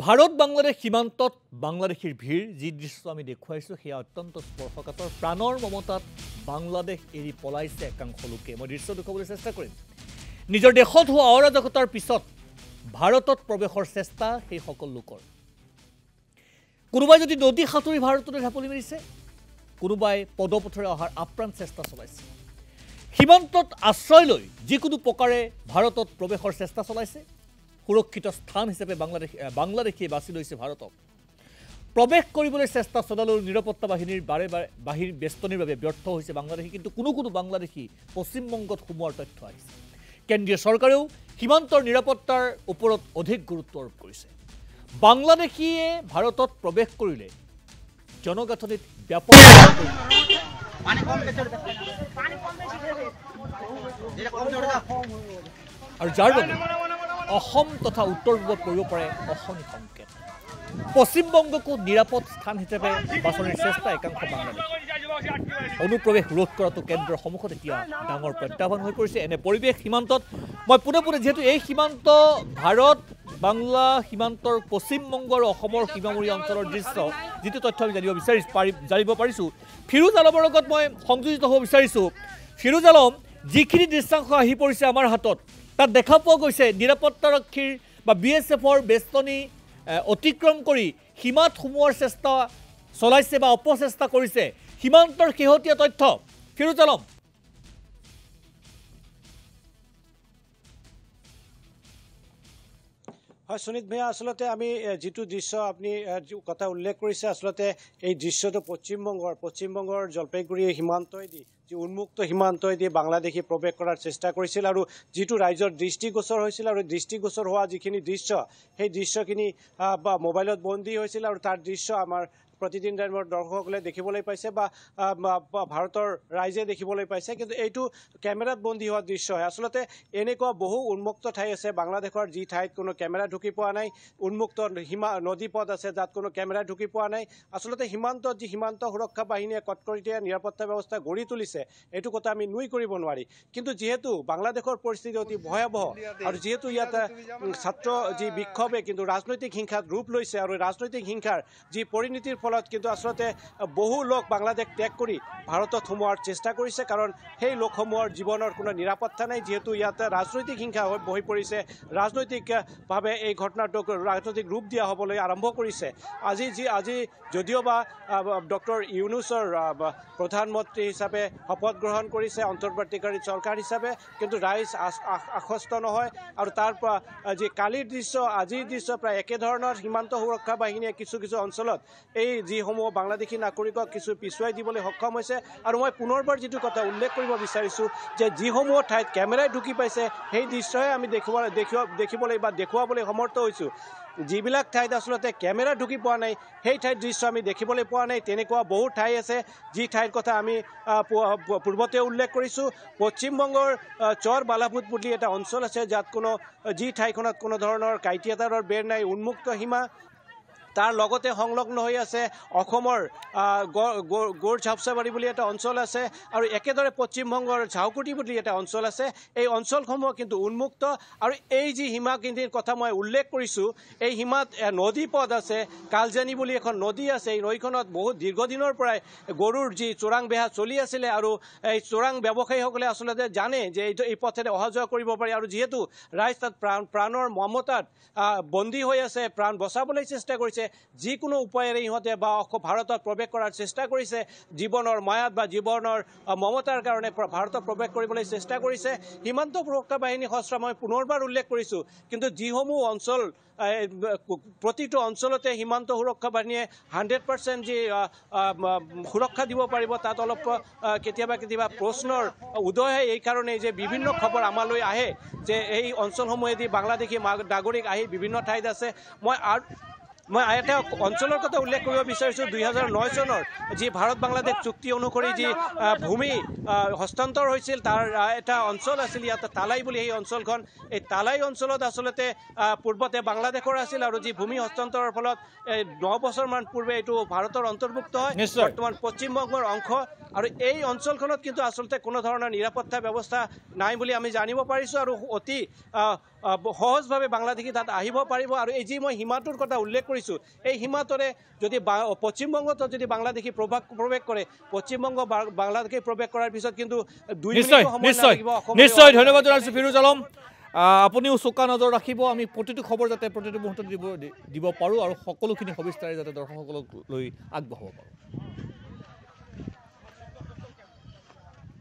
ভাৰত বাংলাদেশ সীমান্তত বাংলাদেশীৰ ভিৰ যি দৃশ্য আমি দেখুৱাইছোঁ সেয়া অত্যন্ত স্পৰ্শকাতৰ প্ৰাণৰ মমতাত বাংলাদেশ এৰি পলাইছে একাংশ লোকে মই দৃশ্য দেখুৱাবলৈ চেষ্টা কৰিম নিজৰ দেশত হোৱা অৰাজকতাৰ পিছত ভাৰতত প্ৰৱেশৰ চেষ্টা সেইসকল লোকৰ কোনোবাই যদি নদী সাঁতুৰি ভাৰততে ঢাপলি মাৰিছে কোনোবাই পদপথেৰে অহাৰ আপ্ৰাণ চেষ্টা চলাইছে সীমান্তত আশ্ৰয় লৈ যিকোনো প্ৰকাৰে ভাৰতত প্ৰৱেশৰ চেষ্টা চলাইছে সুৰক্ষিত স্থান হিচাপে বাংলাদেশ বাংলাদেশীয়ে বাছি লৈছে ভাৰতক প্ৰৱেশ কৰিবলৈ চেষ্টা চলালেও নিৰাপত্তা বাহিনীৰ বাৰে বাৰে বাহিৰ বেষ্টনীৰ বাবে ব্যৰ্থ হৈছে বাংলাদেশী কিন্তু কোনো কোনো বাংলাদেশী পশ্চিমবংগত সোমোৱাৰ তথ্য আহিছে কেন্দ্ৰীয় চৰকাৰেও সীমান্তৰ নিৰাপত্তাৰ ওপৰত অধিক গুৰুত্ব আৰোপ কৰিছে বাংলাদেশীয়ে ভাৰতত প্ৰৱেশ কৰিলে জনগাঁথনিত ব্যাপক আৰু যাৰ বাবে অসম তথা উত্তৰ পূবত কৰিব পাৰে অসমী সংকেত পশ্চিমবংগকো নিৰাপদ স্থান হিচাপে বাছনিৰ চেষ্টা একাংশ বাংলাদেশ অনুপ্ৰৱেশ ৰোধ কৰাটো কেন্দ্ৰৰ সন্মুখত এতিয়া ডাঙৰ প্ৰত্যাহ্বান হৈ পৰিছে এনে পৰিৱেশ সীমান্তত মই পোনে পোনে যিহেতু এই সীমান্ত ভাৰত বাংলা সীমান্তৰ পশ্চিমবংগ আৰু অসমৰ সীমামূৰীয়া অঞ্চলৰ দৃশ্য যিটো তথ্য আমি জানিব বিচাৰি জানিব পাৰিছোঁ ফিৰোজ আলমৰ লগত মই সংযোজিত হ'ব বিচাৰিছোঁ ফিৰোজ আলম যিখিনি দৃশ্যাংশ আহি পৰিছে আমাৰ হাতত তাত দেখা পোৱা গৈছে নিৰাপত্তাৰক্ষীৰ বা বি এছ এফৰ বেষ্টনী অতিক্ৰম কৰি সীমাত সোমোৱাৰ চেষ্টা চলাইছে বা অপচেষ্টা কৰিছে সীমান্তৰ শেহতীয়া তথ্য ফিৰুজ আলম হয় সুনীত ভূঞা আচলতে আমি যিটো দৃশ্য আপুনি কথা উল্লেখ কৰিছে আচলতে এই দৃশ্যটো পশ্চিমবংগৰ পশ্চিমবংগৰ জলপাইগুৰি দি যি উন্মুক্ত দি বাংলাদেশী প্ৰৱেশ কৰাৰ চেষ্টা কৰিছিল আৰু যিটো ৰাইজৰ দৃষ্টিগোচৰ হৈছিল আৰু দৃষ্টিগোচৰ হোৱা যিখিনি দৃশ্য সেই দৃশ্যখিনি বা মোবাইলত বন্দী হৈছিল আৰু তাৰ দৃশ্য আমাৰ প্ৰতিদিন টাইমৰ দৰ্শকসকলে দেখিবলৈ পাইছে বা ভাৰতৰ ৰাইজে দেখিবলৈ পাইছে কিন্তু এইটো কেমেৰাত বন্দী হোৱা দৃশ্য হয় আচলতে এনেকুৱা বহু উন্মুক্ত ঠাই আছে বাংলাদেশৰ যি ঠাইত কোনো কেমেৰা ঢুকি পোৱা নাই উন্মুক্ত সীমা নদী পথ আছে যাত কোনো কেমেৰা ঢুকি পোৱা নাই আচলতে সীমান্তত যি সীমান্ত সুৰক্ষা বাহিনীয়ে কটকটীয়া নিৰাপত্তা ব্যৱস্থা গঢ়ি তুলিছে এইটো কথা আমি নুই কৰিব নোৱাৰি কিন্তু যিহেতু বাংলাদেশৰ পৰিস্থিতি অতি ভয়াৱহ আৰু যিহেতু ইয়াত ছাত্ৰ যি বিক্ষোভে কিন্তু ৰাজনৈতিক হিংসাত ৰূপ লৈছে আৰু ৰাজনৈতিক হিংসাৰ যি পৰিণীতিৰ ফল ফলত কিন্তু আচলতে বহু লোক বাংলাদেশ ত্যাগ কৰি ভাৰতত সোমোৱাৰ চেষ্টা কৰিছে কাৰণ সেই লোকসমূহৰ জীৱনৰ কোনো নিৰাপত্তা নাই যিহেতু ইয়াত ৰাজনৈতিক হিংসা বহি পৰিছে ৰাজনৈতিকভাৱে এই ঘটনাটোক ৰাজনৈতিক ৰূপ দিয়া হ'বলৈ আৰম্ভ কৰিছে আজি যি আজি যদিও বা ডক্টৰ ইউনুছৰ প্ৰধানমন্ত্ৰী হিচাপে শপত গ্ৰহণ কৰিছে অন্তৰ্বৰ্তীকাৰী চৰকাৰ হিচাপে কিন্তু ৰাইজ আশ্বস্ত নহয় আৰু তাৰ পৰা যি কালিৰ দৃশ্য আজিৰ দৃশ্য প্ৰায় একেধৰণৰ সীমান্ত সুৰক্ষা বাহিনীয়ে কিছু কিছু অঞ্চলত এই যিসমূহ বাংলাদেশী নাগৰিকক কিছু পিছুৱাই দিবলৈ সক্ষম হৈছে আৰু মই পুনৰবাৰ যিটো কথা উল্লেখ কৰিব বিচাৰিছোঁ যে যিসমূহ ঠাইত কেমেৰাই ঢুকি পাইছে সেই দৃশ্যহে আমি দেখুৱা দেখুৱা দেখিবলৈ বা দেখুৱাবলৈ সমৰ্থ হৈছোঁ যিবিলাক ঠাইত আচলতে কেমেৰা ঢুকি পোৱা নাই সেই ঠাইত দৃশ্য আমি দেখিবলৈ পোৱা নাই তেনেকুৱা বহু ঠাই আছে যি ঠাইৰ কথা আমি পূৰ্বতে উল্লেখ কৰিছোঁ পশ্চিমবংগৰ চৰ বালাভূত বুলি এটা অঞ্চল আছে যাত কোনো যি ঠাইখনত কোনো ধৰণৰ কাইটিয়াতাৰৰ বেৰ নাই উন্মুক্ত সীমা তাৰ লগতে সংলগ্ন হৈ আছে অসমৰ গোৰ ঝাপচাবাৰী বুলি এটা অঞ্চল আছে আৰু একেদৰে পশ্চিমবংগৰ ঝাউকুটি বুলি এটা অঞ্চল আছে এই অঞ্চলসমূহ কিন্তু উন্মুক্ত আৰু এই যি সীমা কিন্তিৰ কথা মই উল্লেখ কৰিছোঁ এই সীমাত নদী পদ আছে কালজানী বুলি এখন নদী আছে এই নৈখনত বহুত দীৰ্ঘদিনৰ পৰাই গৰুৰ যি চোৰাং বেহা চলি আছিলে আৰু এই চোৰাং ব্যৱসায়ীসকলে আচলতে জানে যে এইটো এই পথেৰে অহা যোৱা কৰিব পাৰি আৰু যিহেতু ৰাইজ তাত প্ৰাণ প্ৰাণৰ মমতাত বন্দী হৈ আছে প্ৰাণ বচাবলৈ চেষ্টা কৰিছে কৰিছে যিকোনো উপায়েৰে ইহঁতে বা ভাৰতত প্ৰৱেশ কৰাৰ চেষ্টা কৰিছে জীৱনৰ মায়াত বা জীৱনৰ মমতাৰ কাৰণে ভাৰতত প্ৰৱেশ কৰিবলৈ চেষ্টা কৰিছে সীমান্ত সুৰক্ষা বাহিনী সস্ত্ৰ মই পুনৰবাৰ উল্লেখ কৰিছোঁ কিন্তু যিসমূহ অঞ্চল প্ৰতিটো অঞ্চলতে সীমান্ত সুৰক্ষা বাহিনীয়ে হাণ্ড্ৰেড পাৰ্চেণ্ট যি সুৰক্ষা দিব পাৰিব তাত অলপ কেতিয়াবা কেতিয়াবা প্ৰশ্নৰ উদয় হয় এইকাৰণেই যে বিভিন্ন খবৰ আমালৈ আহে যে এই অঞ্চলসমূহেদি বাংলাদেশী নাগৰিক আহি বিভিন্ন ঠাইত আছে মই আৰু মই এটা অঞ্চলৰ কথা উল্লেখ কৰিব বিচাৰিছোঁ দুই হাজাৰ নয় চনৰ যি ভাৰত বাংলাদেশ চুক্তি অনুসৰি যি ভূমি হস্তান্তৰ হৈছিল তাৰ এটা অঞ্চল আছিল ইয়াত তালাই বুলি সেই অঞ্চলখন এই তালাই অঞ্চলত আচলতে পূৰ্বতে বাংলাদেশৰ আছিল আৰু যি ভূমি হস্তান্তৰৰ ফলত এই ন বছৰমান পূৰ্বে এইটো ভাৰতৰ অন্তৰ্ভুক্ত হয় বৰ্তমান পশ্চিমবংগৰ অংশ আৰু এই অঞ্চলখনত কিন্তু আচলতে কোনো ধৰণৰ নিৰাপত্তা ব্যৱস্থা নাই বুলি আমি জানিব পাৰিছোঁ আৰু অতি সহজভাৱে বাংলাদেশী তাত আহিব পাৰিব আৰু এই যি মই সীমাটোৰ কথা উল্লেখ কৰিছোঁ কৰিছোঁ এই সীমাতৰে যদি পশ্চিমবংগত যদি বাংলাদেশী প্ৰভাৱ প্ৰৱেশ কৰে পশ্চিমবংগ বাংলাদেশী প্ৰৱেশ কৰাৰ পিছত কিন্তু নিশ্চয় ধন্যবাদ জনাইছো ফিৰোজ আলম আপুনিও চোকা নজৰ ৰাখিব আমি প্ৰতিটো খবৰ যাতে প্ৰতিটো মুহূৰ্তত দিব দিব পাৰোঁ আৰু সকলোখিনি সবিস্তাৰে যাতে দৰ্শকসকলক লৈ আগবঢ়াব পাৰোঁ